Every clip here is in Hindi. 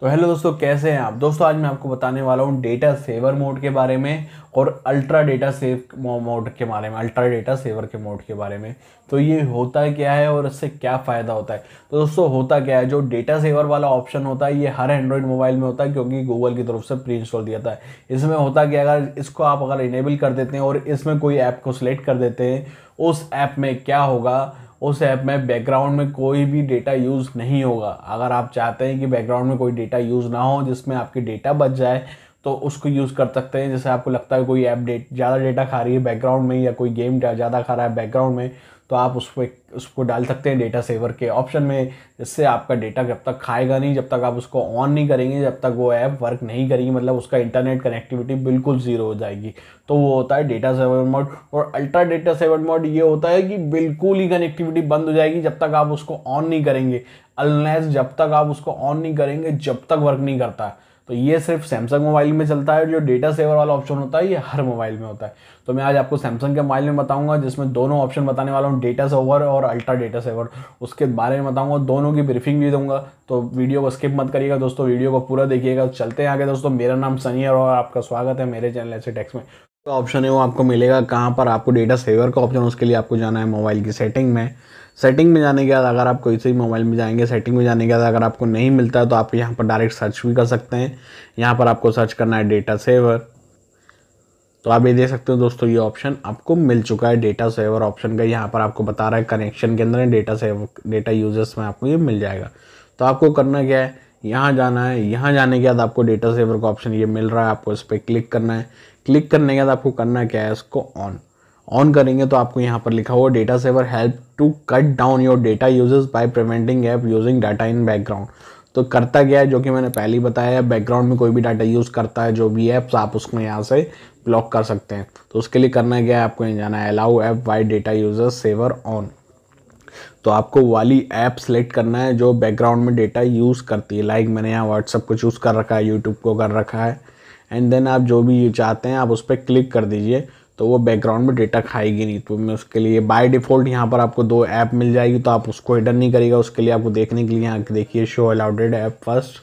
तो हेलो दोस्तों कैसे हैं आप दोस्तों आज मैं आपको बताने वाला हूँ डेटा सेवर मोड के बारे में और अल्ट्रा डेटा सेव मोड के बारे में अल्ट्रा डेटा सेवर के मोड के बारे में तो ये होता क्या है और इससे क्या फ़ायदा होता है तो दोस्तों होता क्या है जो डेटा सेवर वाला ऑप्शन होता है ये हर एंड्रॉयड मोबाइल में होता है क्योंकि गूगल की तरफ से प्री इंस्टॉल दिया था इसमें होता क्या अगर इसको आप अगर इनेबल कर देते हैं और इसमें कोई ऐप को सिलेक्ट कर देते हैं उस ऐप में क्या होगा उस ऐप में बैकग्राउंड में कोई भी डेटा यूज़ नहीं होगा अगर आप चाहते हैं कि बैकग्राउंड में कोई डेटा यूज़ ना हो जिसमें आपकी डेटा बच जाए तो उसको यूज़ कर सकते हैं जैसे आपको लगता है कोई ऐप डेट ज़्यादा डेटा खा रही है बैकग्राउंड में या कोई गेम ज़्यादा खा रहा है बैकग्राउंड में तो आप उस पर उसको डाल सकते हैं डेटा सेवर के ऑप्शन में जिससे आपका डेटा जब तक खाएगा नहीं जब तक आप उसको ऑन नहीं करेंगे जब तक वो ऐप वर्क नहीं करेगी मतलब उसका इंटरनेट कनेक्टिविटी बिल्कुल ज़ीरो हो जाएगी तो वो होता है डेटा सेवर मोड और अल्ट्रा डेटा सेवर मोड ये होता है कि बिल्कुल ही कनेक्टिविटी बंद हो जाएगी जब तक आप उसको ऑन नहीं करेंगे अनलेस जब तक आप उसको ऑन नहीं करेंगे जब तक वर्क नहीं करता है तो ये सिर्फ सैमसंग मोबाइल में चलता है जो डेटा सेवर वाला ऑप्शन होता है ये हर मोबाइल में होता है तो मैं आज आपको सैमसंग के मोबाइल में बताऊंगा जिसमें दोनों ऑप्शन बताने वाला हूँ डेटा सेवर और अल्ट्रा डेटा सेवर उसके बारे में बताऊंगा दोनों की ब्रीफिंग भी दूंगा तो वीडियो को स्किप मत करिएगा दोस्तों वीडियो को पूरा देखिएगा चलते हैं आगे दोस्तों मेरा नाम सनी है और आपका स्वागत है मेरे चैनल ऐसे टेक्स में ऑप्शन तो है वो आपको मिलेगा कहाँ पर आपको डेटा सेवर का ऑप्शन उसके लिए आपको जाना है मोबाइल की सेटिंग में सेटिंग में जाने के बाद अगर आप कोई से भी मोबाइल में जाएंगे सेटिंग में जाने के बाद अगर आपको नहीं मिलता है तो आप यहाँ पर डायरेक्ट सर्च भी कर सकते हैं यहाँ पर आपको सर्च करना है डेटा सेवर तो आप ये देख सकते हो दोस्तों ये ऑप्शन आपको मिल चुका है डेटा सेवर ऑप्शन का यहाँ पर आपको बता रहा है कनेक्शन के अंदर डेटा सेव डेटा यूजर्स में आपको ये मिल जाएगा तो आपको करना क्या है यहाँ जाना है यहाँ जाने के बाद आपको डेटा सेवर का ऑप्शन ये मिल रहा है आपको इस पर क्लिक करना है क्लिक करने के बाद आपको करना क्या है इसको ऑन ऑन करेंगे तो आपको यहाँ पर लिखा हुआ data saver help to cut down your data usages by preventing app using data in background तो करता गया है जो कि मैंने पहले ही बताया बैकग्राउंड में कोई भी डाटा यूज़ करता है जो भी ऐप्स आप उसको यहाँ से ब्लॉक कर सकते हैं तो उसके लिए करना गया है आपको यहाँ जाना है allow app why data users saver on तो आपको वाली ऐप सेलेक्ट करना है जो बैकग्राउंड में डेटा यूज़ करती है लाइक मैंने यहाँ व्हाट्सअप को चूज़ कर रखा है यूट्यूब को कर रखा है एंड देन आप जो भी चाहते हैं आप उस पर क्लिक कर दीजिए तो वो बैकग्राउंड में डेटा खाएगी नहीं तो मैं उसके लिए बाय डिफ़ॉल्ट यहाँ पर आपको दो ऐप मिल जाएगी तो आप उसको हिडन नहीं करेगा उसके लिए आपको देखने के लिए यहाँ देखिए शो अलाउडेड ऐप फर्स्ट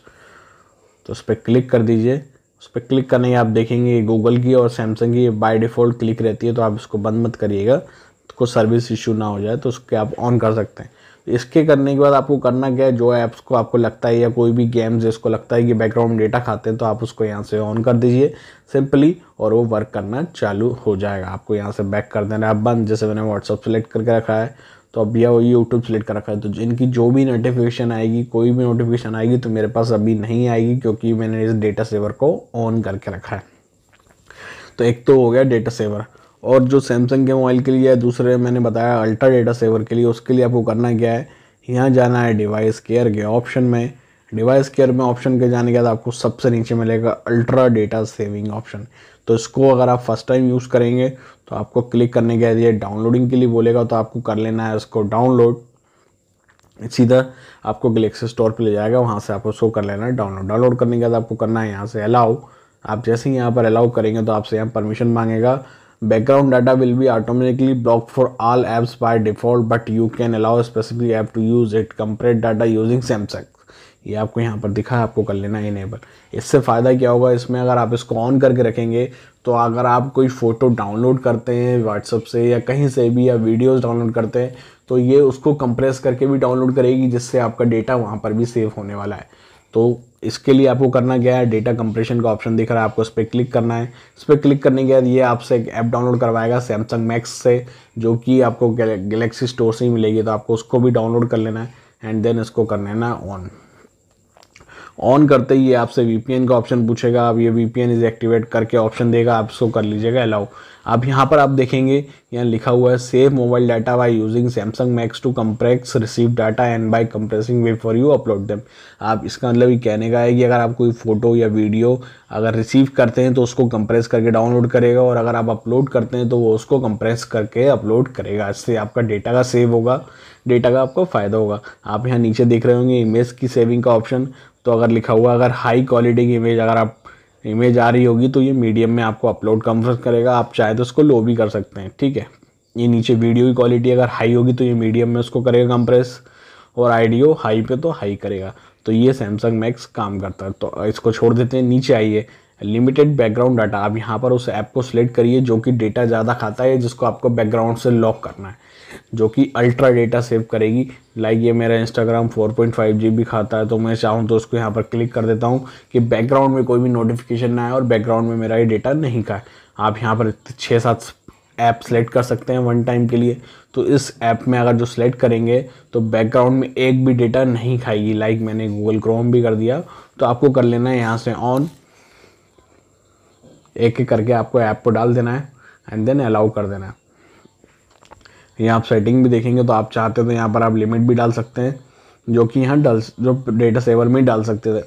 तो उस पर क्लिक कर दीजिए उस पर क्लिक करने आप देखेंगे गूगल की और सैमसंग की बाय डिफ़ॉल्ट क्लिक रहती है तो आप इसको बंद मत करिएगा तो कोई सर्विस इशू ना हो जाए तो उसके आप ऑन कर सकते हैं इसके करने के बाद आपको करना क्या है जो ऐप्स को आपको लगता है या कोई भी गेम्स जिसको लगता है कि बैकग्राउंड डेटा खाते हैं तो आप उसको यहाँ से ऑन कर दीजिए सिंपली और वो वर्क करना चालू हो जाएगा आपको यहाँ से बैक कर देना है बंद जैसे मैंने व्हाट्सअप सेलेक्ट करके रखा है तो अब यह यूट्यूब सेलेक्ट कर रखा है तो इनकी जो भी नोटिफिकेशन आएगी कोई भी नोटिफिकेशन आएगी तो मेरे पास अभी नहीं आएगी क्योंकि मैंने इस डेटा सेवर को ऑन करके रखा है तो एक तो हो गया डेटा सेवर और जो सैमसंग के मोबाइल के लिए है दूसरे मैंने बताया अल्ट्रा डेटा सेवर के लिए उसके लिए आपको करना क्या है यहाँ जाना है डिवाइस केयर के ऑप्शन में डिवाइस केयर में ऑप्शन के जाने के बाद आपको सबसे नीचे मिलेगा अल्ट्रा डेटा सेविंग ऑप्शन तो इसको अगर आप फर्स्ट टाइम यूज़ करेंगे तो आपको क्लिक करने के बाद डाउनलोडिंग के लिए बोलेगा तो आपको कर लेना है इसको डाउनलोड सीधा आपको गलेक्सी स्टोर पे ले जाएगा वहाँ से आपको शो कर लेना है डाउनलोड डाउनलोड करने के बाद आपको करना है यहाँ से अलाउ आप जैसे ही यहाँ पर अलाउ करेंगे तो आपसे यहाँ परमिशन मांगेगा Background data will be automatically blocked for all apps by default but you can allow specific app to use it. Compress data using Samsung. ये आपको यहाँ पर दिखा है आपको कर लेना इनेबल इससे फ़ायदा क्या होगा इसमें अगर आप इसको ऑन करके रखेंगे तो अगर आप कोई फ़ोटो डाउनलोड करते हैं व्हाट्सअप से या कहीं से भी या वीडियोस डाउनलोड करते हैं तो ये उसको कंप्रेस करके भी डाउनलोड करेगी जिससे आपका डेटा वहाँ पर भी सेव होने वाला है तो इसके लिए आपको करना क्या है डेटा कंप्रेशन का ऑप्शन दिख रहा है आपको इस पर क्लिक करना है इस पर क्लिक करने के बाद ये आपसे एक ऐप डाउनलोड करवाएगा सैमसंग मैक्स से जो कि आपको गैलेक्सी स्टोर से ही मिलेगी तो आपको उसको भी डाउनलोड कर लेना है एंड देन इसको कर लेना है ऑन ऑन करते ही आपसे वीपीएन का ऑप्शन पूछेगा अब ये वीपीएन इज एक्टिवेट करके ऑप्शन देगा आप इसको कर लीजिएगा अलाउ अब यहाँ पर आप देखेंगे यहाँ लिखा हुआ है save mobile data by using Samsung Max to compress receive data and by compressing way for you upload them आप इसका मतलब ये कहने का है कि अगर आप कोई फ़ोटो या वीडियो अगर रिसीव करते हैं तो उसको कंप्रेस करके डाउनलोड करेगा और अगर आप अपलोड करते हैं तो वो उसको कंप्रेस करके अपलोड करेगा इससे आपका डेटा का सेव होगा डेटा का आपको फ़ायदा होगा आप यहाँ नीचे देख रहे होंगे इमेज की सेविंग का ऑप्शन तो अगर लिखा हुआ अगर हाई क्वालिटी की इमेज अगर आप इमेज आ रही होगी तो ये मीडियम में आपको अपलोड कन्फर्म करेगा आप चाहे तो उसको लो भी कर सकते हैं ठीक है ये नीचे वीडियो की क्वालिटी अगर हाई होगी तो ये मीडियम में उसको करेगा कंप्रेस और आइडियो हाई पे तो हाई करेगा तो ये सैमसंग मैक्स काम करता है तो इसको छोड़ देते हैं नीचे आइए लिमिटेड बैकग्राउंड डाटा आप यहाँ पर उस ऐप को सिलेक्ट करिए जो कि डेटा ज़्यादा खाता है जिसको आपको बैकग्राउंड से लॉक करना है जो कि अल्ट्रा डेटा सेव करेगी लाइक ये मेरा इंस्टाग्राम 4.5 जीबी खाता है तो मैं चाहूँ तो उसको यहाँ पर क्लिक कर देता हूँ कि बैकग्राउंड में कोई भी नोटिफिकेशन ना आए और बैकग्राउंड में मेरा ये डेटा नहीं खाए आप यहाँ पर छः सात ऐप सेलेक्ट कर सकते हैं वन टाइम के लिए तो इस ऐप में अगर जो सिलेक्ट करेंगे तो बैकग्राउंड में एक भी डेटा नहीं खाएगी लाइक मैंने गूगल क्रोम भी कर दिया तो आपको कर लेना है यहाँ से ऑन एक एक करके आपको ऐप को डाल देना है एंड देन अलाउ कर देना है यहाँ आप सेटिंग भी देखेंगे तो आप चाहते हो तो यहाँ पर आप लिमिट भी डाल सकते हैं जो कि यहाँ डाल जो डेटा सेवर में डाल सकते थे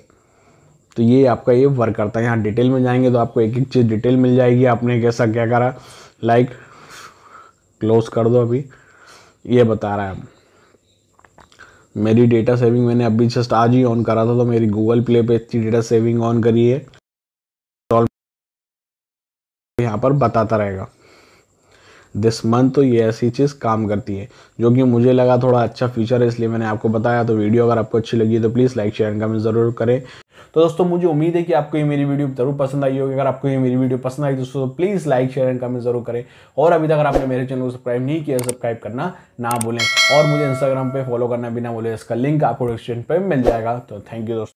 तो ये आपका ये वर्क करता है यहाँ डिटेल में जाएंगे तो आपको एक एक चीज़ डिटेल मिल जाएगी आपने कैसा क्या करा लाइक क्लोज कर दो अभी ये बता रहा है मेरी डेटा सेविंग मैंने अभी जस्ट आज ही ऑन करा था तो मेरी गूगल प्ले पे इतनी डेटा सेविंग ऑन करी है यहाँ पर बताता रहेगा दिस मंथ तो ये ऐसी चीज़ काम करती है जो कि मुझे लगा थोड़ा अच्छा फीचर है इसलिए मैंने आपको बताया तो वीडियो अगर आपको अच्छी लगी तो प्लीज़ लाइक शेयर कमेंट ज़रूर करें तो दोस्तों मुझे उम्मीद है कि आपको ये मेरी वीडियो ज़रूर पसंद आई होगी अगर आपको ये मेरी वीडियो पसंद आई दोस्तों तो please like share and comment ज़रूर करें और अभी तक अगर आपने मेरे चैनल को सब्सक्राइब नहीं किया सब्सक्राइब करना ना भूलें और मुझे इंस्टाग्राम पर फॉलो करना भी ना भूलें इसका लिंक आपको डिस्क्रिप्शन पर मिल जाएगा तो थैंक यू दोस्तों